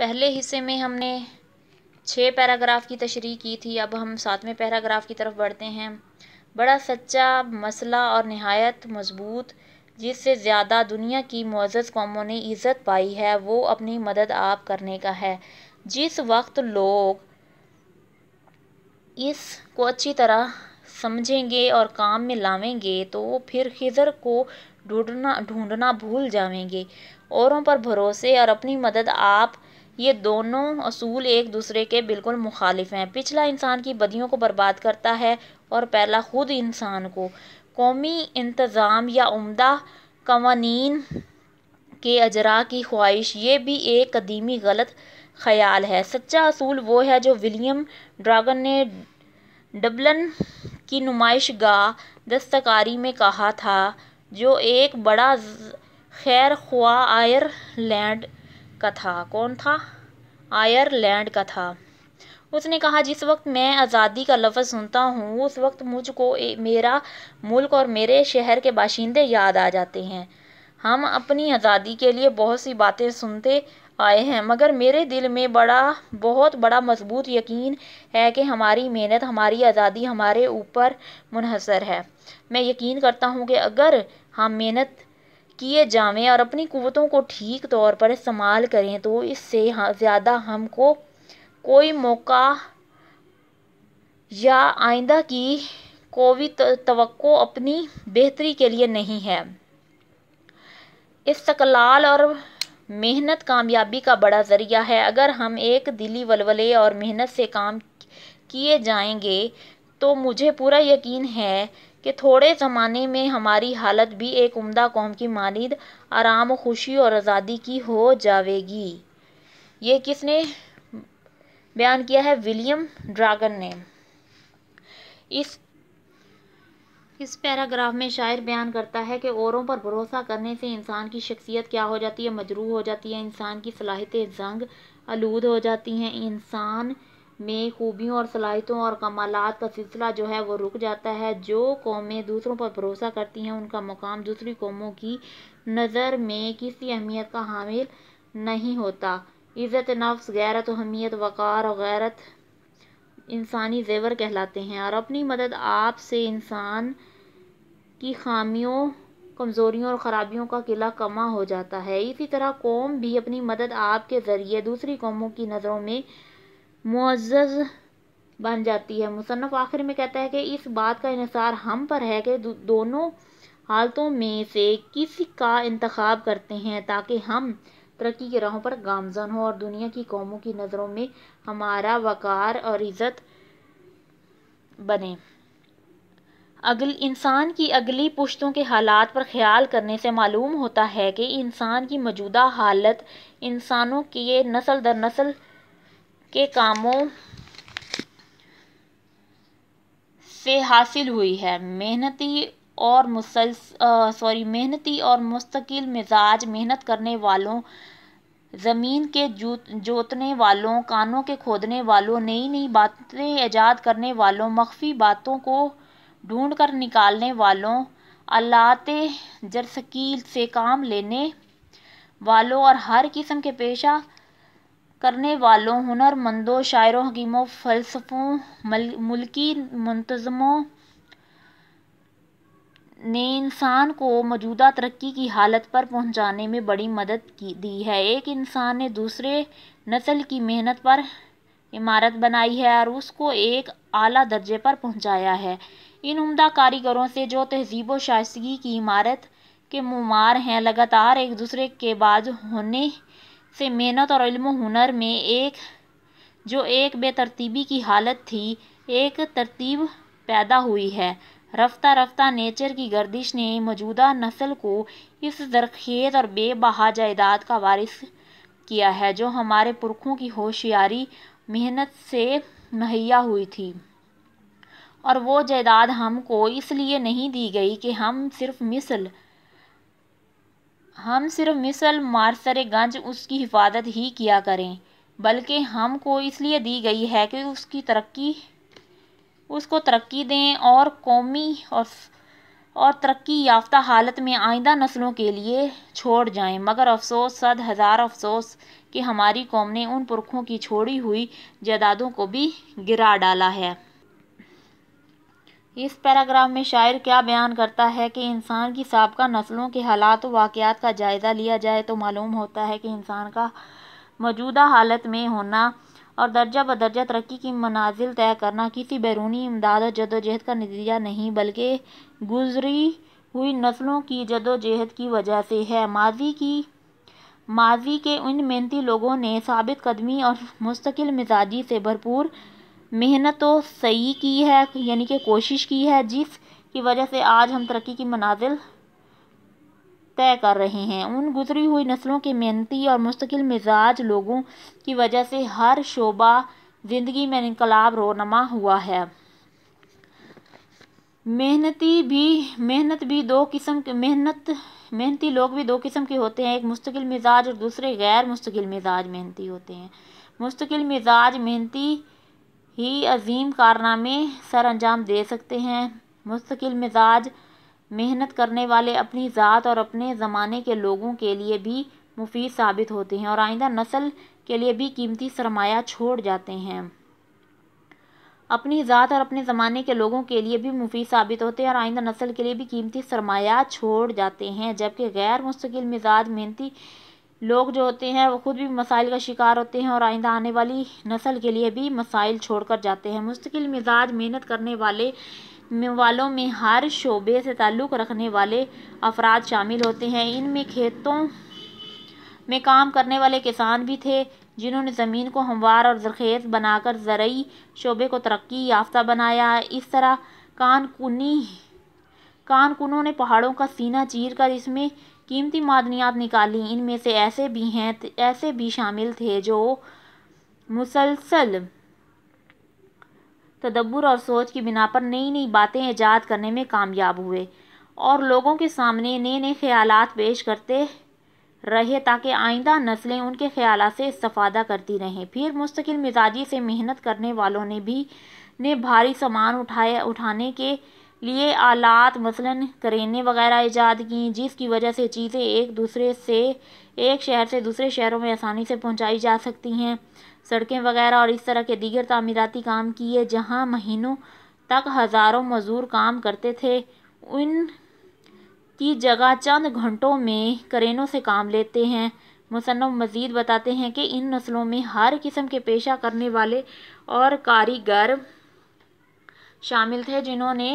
पहले हिस्से में हमने छः पैराग्राफ की तशरी की थी अब हम सातवें पैराग्राफ की तरफ बढ़ते हैं बड़ा सच्चा मसला और नहायत मजबूत जिससे ज़्यादा दुनिया की मज़्ज़ कौमों ने इज़्ज़त पाई है वो अपनी मदद आप करने का है जिस वक्त लोग इसको अच्छी तरह समझेंगे और काम में लावेंगे तो वो फिर खिजर को ढूंढना ढूंढना भूल जाएंगे औरों पर भरोसे और अपनी मदद आप ये दोनों असूल एक दूसरे के बिल्कुल मुखालिफ हैं पिछला इंसान की बदियों को बर्बाद करता है और पहला ख़ुद इंसान को कौमी इंतज़ाम या उम्दा कवानीन के अजरा की ख्वाहिश ये भी एक कदीमी गलत ख्याल है सच्चा असूल वो है जो विलियम ड्रागन ने डबलन की नुमाइश गाह दस्तकारी में कहा था जो एक बड़ा खैर ख्वा आयरलैंड का था कौन था आयरलैंड का था उसने कहा जिस वक्त मैं आज़ादी का लफ्ज़ सुनता हूँ उस वक्त मुझको मेरा मुल्क और मेरे शहर के बाशिंदे याद आ जाते हैं हम अपनी आज़ादी के लिए बहुत सी बातें सुनते आए हैं मगर मेरे दिल में बड़ा बहुत बड़ा मजबूत यकीन है कि हमारी मेहनत हमारी आज़ादी हमारे ऊपर मुनहसर है मैं यकीन करता हूँ कि अगर हम मेहनत किए जावें और अपनी कुवतों को ठीक तौर पर इस्तेमाल करें तो इससे ज़्यादा हमको कोई मौका या आइंदा की कोई तो अपनी बेहतरी के लिए नहीं है इस्तकलाल और मेहनत कामयाबी का बड़ा ज़रिया है अगर हम एक दिली वलवले और मेहनत से काम किए जाएंगे तो मुझे पूरा यकीन है कि थोड़े ज़माने में हमारी हालत भी एक उम्दा कौम की मानद आराम खुशी और आज़ादी की हो जाएगी ये किसने बयान किया है विलियम ड्रागन ने इस इस पैराग्राफ में शायर बयान करता है कि औरों पर भरोसा करने से इंसान की शख्सियत क्या हो जाती है मजरू हो जाती है इंसान की सलाहित जंग आलूद हो जाती हैं इंसान में खूबियों और सलाहितों और कमालात का सिलसिला जो है वो रुक जाता है जो कौमें दूसरों पर भरोसा करती हैं उनका मुकाम दूसरी कौमों की नज़र में किसी अहमियत का हामिल नहीं होता इज़्ज़त नफ्स गैरत अहमियत वक़ार और गैरत इंसानी जेवर कहलाते हैं और अपनी मदद आप से इंसान की खामियों कमज़ोरियों और ख़राबियों का किला कमा हो जाता है इसी तरह कौम भी अपनी मदद आप के ज़रिए दूसरी कौमों की नज़रों में मुआज़ बन जाती है मुसनफ़ आखिर में कहता है कि इस बात का इसार हम पर है कि दोनों हालतों में से किसी का इंतखब करते हैं ताकि हम तरक्की के राहों पर गामजन हों और दुनिया की कौमों की नज़रों में हमारा वक़ार और इज़्ज़त बने अगल इंसान की अगली पुश्तों के हालात पर ख्याल करने से मालूम होता है कि इंसान की मौजूदा हालत इंसानों की नस्ल दर नस्ल के कामों से हासिल हुई है मेहनती और मुसल सॉरी मेहनती और मुस्तकिल मिजाज मेहनत करने वालों ज़मीन के जोतने वालों कानों के खोदने वालों नई नई बातें ईजाद करने वालों मख्फी बातों को ढूंढ कर निकालने वालों अलात जरसकील से काम लेने वालों और हर किस्म के पेशा करने वालों हुनरमंदों शायरों हकीमों फ़लसफ़ों मुल्की मुंतज़मों ने इंसान को मौजूदा तरक्की की हालत पर पहुंचाने में बड़ी मदद की दी है एक इंसान ने दूसरे नस्ल की मेहनत पर इमारत बनाई है और उसको एक आला दर्जे पर पहुंचाया है इन उम्दा कारीगरों से जो तहजीब व शाइस्तगी की इमारत के मुमार हैं लगातार एक दूसरे के बाद होने से मेहनत और इल्म हुनर में एक जो एक बेतरतीबी की हालत थी एक तरतीब पैदा हुई है रफ्ता रफ्ता नेचर की गर्दिश ने मौजूदा नस्ल को इस जरखेज़ और बेबहा जायदाद का वारिस किया है जो हमारे पुरखों की होशियारी मेहनत से मुहैया हुई थी और वो जायदाद हमको इसलिए नहीं दी गई कि हम सिर्फ मिसल हम सिर्फ मिसल मारसर गंज उसकी हिफाजत ही किया करें बल्कि हम को इसलिए दी गई है कि उसकी तरक्की उसको तरक्की दें और कौमी और और तरक्की याफ्ता हालत में आइंदा नस्लों के लिए छोड़ जाएं मगर अफसोस सद हज़ार अफसोस कि हमारी कौम ने उन पुरखों की छोड़ी हुई जदादों को भी गिरा डाला है इस पैराग्राफ में शायर क्या बयान करता है कि इंसान की सबका नस्लों के हालात वाक़ात का जायज़ा लिया जाए तो मालूम होता है कि इंसान का मौजूदा हालत में होना और दर्जा बदर्जा तरक्की की मनाजिल तय करना किसी बैरूनी इमदाद और जदोजहद का नतीजा नहीं बल्कि गुजरी हुई नस्लों की जदोजहद की वजह से है माजी की माजी के उन मेहनती लोगों ने साबित कदमी और मुस्तकिल मिजाजी से भरपूर मेहनत तो सही की है यानी कि कोशिश की है जिस की वजह से आज हम तरक्की की मनाजिल तय कर रहे हैं उन गुजरी हुई नस्लों के मेहनती और मुस्तकिल मिजाज लोगों की वजह से हर शोबा ज़िंदगी में इनकलाब रोनमा हुआ है मेहनती भी मेहनत भी दो किस्म के मेहनत मेहनती लोग भी दो किस्म के होते हैं एक मुस्तकिल मिजाज और दूसरे गैर मुस्तकिल मिजाज मेहनती होते हैं मुस्तकिल मिजाज मेहनती ही अजीम कारनामे सर अंजाम दे सकते हैं मुस्तकिल मिजाज मेहनत करने वाले अपनी ज़ात और अपने ज़माने के लोगों के लिए भी मुफीद साबित होते हैं और आइंदा नस्ल के लिए भी कीमती सरमाया छोड़ जाते हैं अपनी ज़ात और अपने ज़माने के लोगों के लिए भी मुफीद साबित होते हैं और आइंदा नस्ल के लिए भी कीमती सरमाया छोड़ जाते हैं जबकि गैर मुस्तकिल मिजाज मेहनती लोग जो होते हैं वो ख़ुद भी मसाइल का शिकार होते हैं और आइंदा आने वाली नस्ल के लिए भी मसाइल छोड़ कर जाते हैं मुस्तकिल मिजाज मेहनत करने वाले वालों में हर शोबे से ताल्लुक़ रखने वाले अफराद शामिल होते हैं इनमें खेतों में काम करने वाले किसान भी थे जिन्होंने ज़मीन को हमवार और जरखेज़ बनाकर ज़रूरी शोबे को तरक्की याफ्ता बनाया इस तरह कानकुनी कानकुनों ने पहाड़ों का सीना चीर कर इसमें कीमती मादनियात निकाली इनमें से ऐसे भी हैं ऐसे भी शामिल थे जो मुसलसल तदब्बर और सोच की बिना पर नई नई बातें ईजाद करने में कामयाब हुए और लोगों के सामने नए नए ख्याल पेश करते रहे ताकि आइंदा नस्लें उनके ख्याल से इस्तफ़ादा करती रहें फिर मुस्तकिल मिजाजी से मेहनत करने वालों ने भी ने भारी सामान उठाए उठाने के लिए आलात मसलन करेने वगैरह ईजाद की जिसकी वजह से चीज़ें एक दूसरे से एक शहर से दूसरे शहरों में आसानी से पहुंचाई जा सकती हैं सड़कें वगैरह और इस तरह के दीगर तमीराती काम किए जहाँ महीनों तक हज़ारों मज़दूर काम करते थे उन की जगह चंद घंटों में करेनों से काम लेते हैं मुसनफ़ मज़ीद बताते हैं कि इन नस्लों में हर किस्म के पेशा करने वाले और कारीगर शामिल थे जिन्होंने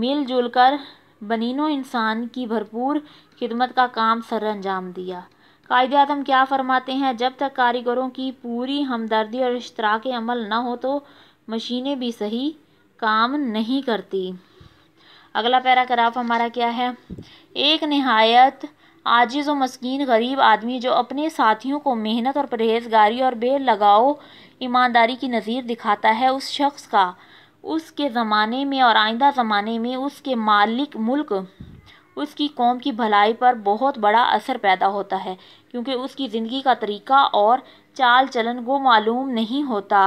मिलजुल कर बनिनो इंसान की भरपूर खिदमत का काम सर अंजाम दिया कायद आजम क्या फरमाते हैं जब तक कारीगरों की पूरी हमदर्दी और इश्तराक अमल ना हो तो मशीनें भी सही काम नहीं करती अगला पैराग्राफ हमारा क्या है एक नहायत आजिज़ व मस्किन गरीब आदमी जो अपने साथियों को मेहनत और परहेजगारी और बेलगाव ईमानदारी की नज़ीर दिखाता है उस शख्स का उसके ज़माने में और आइंदा ज़माने में उसके मालिक मुल्क उसकी कौम की भलाई पर बहुत बड़ा असर पैदा होता है क्योंकि उसकी ज़िंदगी का तरीका और चाल चलन वो मालूम नहीं होता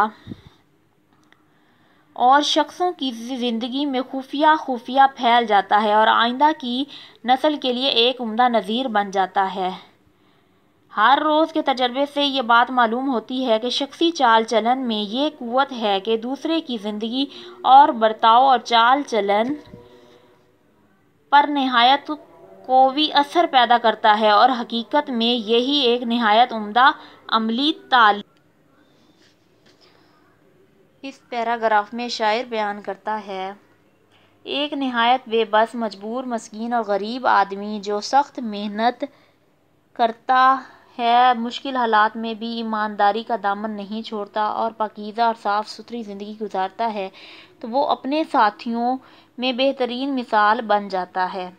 और शख्सों की ज़िंदगी में खुफिया खुफिया फैल जाता है और आइंदा की नस्ल के लिए एक उम्दा नज़ीर बन जाता है हर रोज़ के तजर्बे से ये बात मालूम होती है कि शख्सी चाल चलन में ये क़वत है कि दूसरे की ज़िंदगी और बर्ताव और चाल चलन पर नहायत को भी असर पैदा करता है और हकीकत में यही एक नहायत उम्दा अमली ताल इस पैराग्राफ में शायर बयान करता है एक नहायत बेबस मजबूर मस्किन और गरीब आदमी जो सख्त मेहनत करता है मुश्किल हालात में भी ईमानदारी का दामन नहीं छोड़ता और पकीज़ा और साफ़ सुथरी ज़िंदगी गुजारता है तो वो अपने साथियों में बेहतरीन मिसाल बन जाता है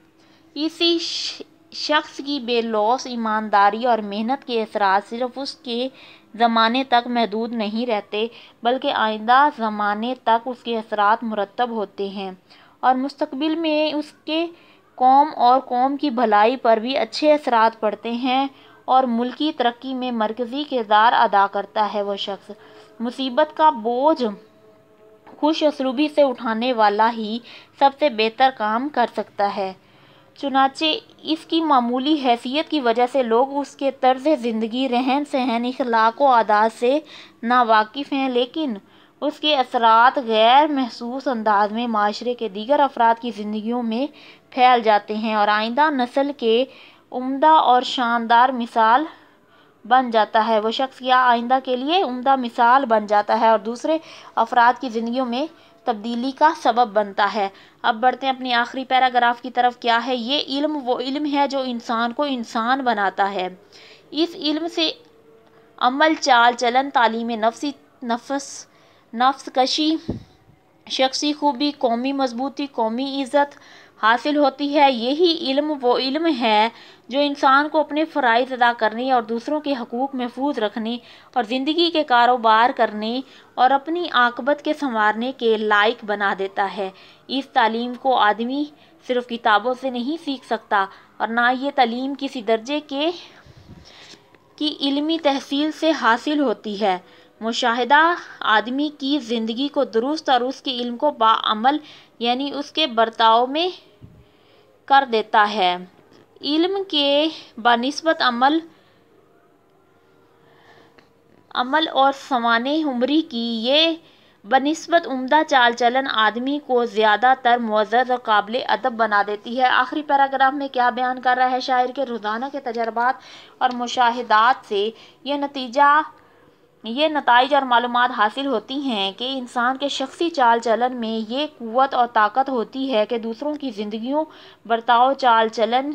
इसी शख्स की बेलौस ईमानदारी और मेहनत के असरा सिर्फ उसके ज़माने तक महदूद नहीं रहते बल्कि आइंदा ज़माने तक उसके असरा मुरतब होते हैं और मुस्तबिल में उसके कौम और कौम की भलाई पर भी अच्छे असरात पड़ते हैं और मुल्की तरक्की में मरकज़ी किरदार अदा करता है वह शख्स मुसीबत का बोझ खुश असलूबी से उठाने वाला ही सबसे बेहतर काम कर सकता है चुनाचे इसकी मामूली हैसियत की वजह से लोग उसके तर्ज ज़िंदगी रहन सहन इखलाक व आदात से नावाकिफ़ हैं लेकिन उसके असरात गैर महसूस अंदाज में माशरे के दीगर अफराद की ज़िंदगियों में फैल जाते हैं और आइंदा नस्ल के उम्दा और शानदार मिसाल बन जाता है वो शख्स या आइंदा के लिए उम्दा मिसाल बन जाता है और दूसरे अफराद की ज़िंदगियों में तब्दीली का सबब बनता है अब बढ़ते हैं अपनी आखिरी पैराग्राफ की तरफ क्या है ये इल्म वो इल्म है जो इंसान को इंसान बनाता है इस इल्म से अमल चाल चलन तालीम नफसी नफस नफ्स कशी शख्सी खूबी कौमी मजबूती कौमी इज़्ज़त हासिल होती है यही इल्म वो इल्म है जो इंसान को अपने फ़रज़ अदा करने और दूसरों के हकूक़ महफूज रखने और ज़िंदगी के कारोबार करने और अपनी आकबत के संवारने के लायक बना देता है इस तालीम को आदमी सिर्फ किताबों से नहीं सीख सकता और ना ये तालीम किसी दर्जे के की इल्मी तहसील से हासिल होती है मुशाहिदा आदमी की ज़िंदगी को दुरुस्त और उसके इल्म को बामल यानी उसके बर्ताव में कर देता है इल्म के बनस्बत अमल अमल और समान उम्री की ये बनस्बत उम्दा चाल चलन आदमी को ज़्यादातर मज़र और काबिल अदब बना देती है आखिरी पैराग्राफ में क्या बयान कर रहा है शायर के रोज़ाना के तजर्बात और मुशाहदात से यह नतीजा ये नतज और मालूम हासिल होती हैं कि इंसान के शख्सी चाल चलन में ये क़वत और ताकत होती है कि दूसरों की ज़िंदगी बर्ताव चाल चलन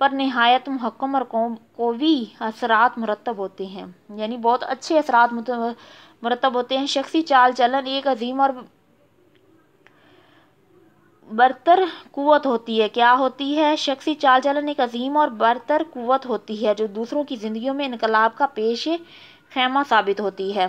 पर नहायत महकम और कोवी असरा मरतब होते हैं यानी बहुत अच्छे असरा मरतब होते हैं शख्सी चाल चलन एक अजीम और बरतर क़वत होती है क्या होती है शख्सी चाल चलन एक अजीम और बरतर कुत होती है जो दूसरों की जिंदगी में इनकलाब का पेश खेमा साबित होती है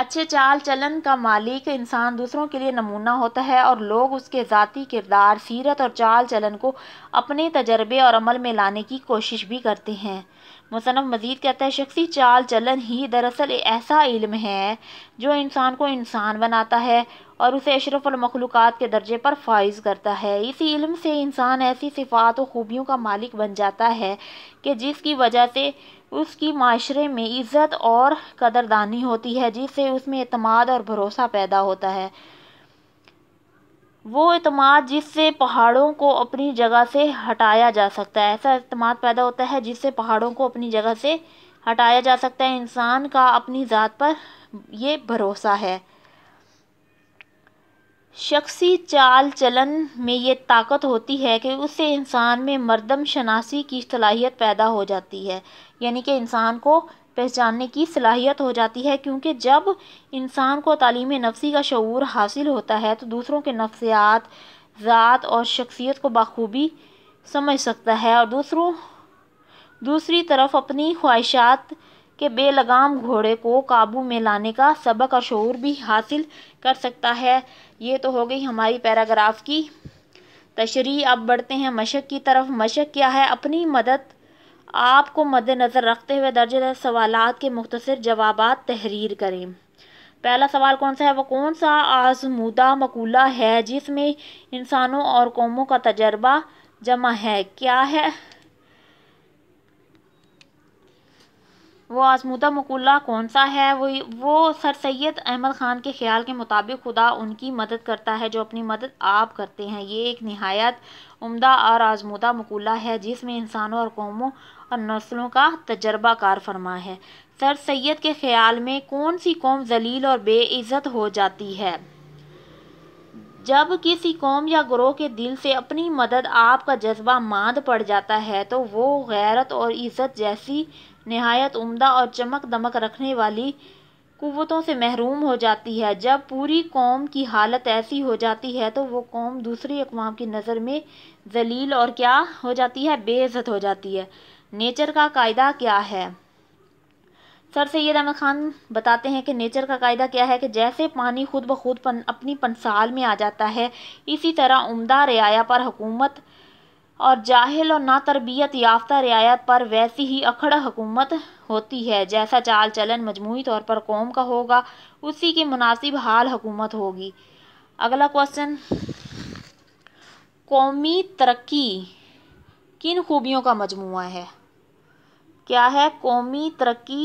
अच्छे चाल चलन का मालिक इंसान दूसरों के लिए नमूना होता है और लोग उसके ज़ाती किरदार सीरत और चाल चलन को अपने तजर्बे और अमल में लाने की कोशिश भी करते हैं मुसनफ़ मज़ीद कहता है शख्सी चाल चलन ही दरअसल ऐसा इल्म है जो इंसान को इंसान बनाता है और उसे अशरफलमखलूक़ के दर्जे पर फाइज करता है इसी इल्म से इंसान ऐसी सिफात व खूबियों का मालिक बन जाता है कि जिसकी वजह से उसकी माशरे में इज़्ज़त और कदरदानी होती है जिससे उसमें अतमाद और भरोसा पैदा होता है वो अतमाद जिससे पहाड़ों को अपनी जगह से हटाया जा सकता है ऐसा अतमाद पैदा होता है जिससे पहाड़ों को अपनी जगह से हटाया जा सकता है इंसान का अपनी ज़ात पर यह भरोसा है शख्सी चाल चलन में ये ताकत होती है कि उससे इंसान में मरदम शनासी की सलाहियत पैदा हो जाती है यानी कि इंसान को पहचानने की सलाहियत हो जाती है क्योंकि जब इंसान को तालीम नफसी का शूर हासिल होता है तो दूसरों के नफ्सियात ज़ात और शख्सियत को बखूबी समझ सकता है और दूसरों दूसरी तरफ अपनी ख्वाहिशात के बेलगाम घोड़े को काबू में लाने का सबक और शूर भी हासिल कर सकता है ये तो हो गई हमारी पैराग्राफ की तशरी अब बढ़ते हैं मशक की तरफ मशक क्या है अपनी मदद आपको मद्दनज़र रखते हुए दर्ज सवाल के मुख्तर जवाब तहरीर करें पहला सवाल कौन सा है वो कौन सा आजमूदा मकूला है जिसमें इंसानों और कौमों का तजर्बा जमा है क्या है वो आजमूदा मकुल्ला कौन सा है वो वो सर सैद अहमद ख़ान के ख्याल के मुताबिक खुदा उनकी मदद करता है जो अपनी मदद आप करते हैं ये एक नहायत उम्दा और आजमूदा मकुल्ला है जिसमें इंसानों और कौमों और नस्लों का तजर्बा कार फरमा है सर सैद के ख्याल में कौन सी कौम जलील और बेइज़्ज़त हो जाती है जब किसी कौम या ग्रोह के दिल से अपनी मदद आपका जज्बा मांद पड़ जाता है तो वो गैरत और इज़्ज़त जैसी नहायत उम्दा और चमक दमक रखने वाली कुतों से महरूम हो जाती है जब पूरी कौम की हालत ऐसी हो जाती है तो वो कौम दूसरी अकवाम की नज़र में जलील और क्या हो जाती है बेइज़्ज़त हो जाती है नेचर का कायदा क्या है सर सैद अहमद खान बताते हैं कि नेचर का कायदा क्या है कि जैसे पानी खुद ब खुद पन, अपनी पंसाल में आ जाता है इसी तरह उमदा रियाया पर हुकूमत और जाहिल और ना तरबियत याफ्ता रियायत पर वैसी ही अखड़ हुकूमत होती है जैसा चाल चलन मजमू तौर पर कौम का होगा उसी के मुनासिब हाल हुकूमत होगी अगला क्वेश्चन कौमी तरक्की किन खूबियों का मजमू है क्या है कौमी तरक्की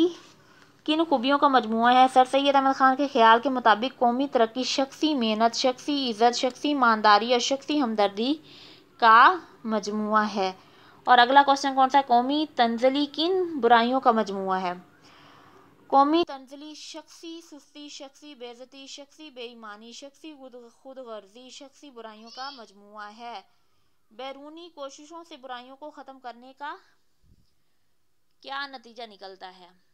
किन खूबियों का मजमू है सर सैद अहमद ख़ान के ख्याल के मुताबिक कौमी तरक्की शख्सी मेहनत शख्सी इज़्ज़त शख्सी ईमानदारी और शख्सी हमदर्दी का मजमू है और अगला क्वेश्चन कौन सा है कौमी तंजली किन बुराइयों का मजमू है कौमी तंजली शख्सी सुस्ती शख्सी बेजती शख्सी बेईमानी शख्सी खुद गर्जी शख्सी बुराइयों का मजमु है बैरूनी कोशिशों से बुराइयों को ख़त्म करने का क्या नतीजा निकलता है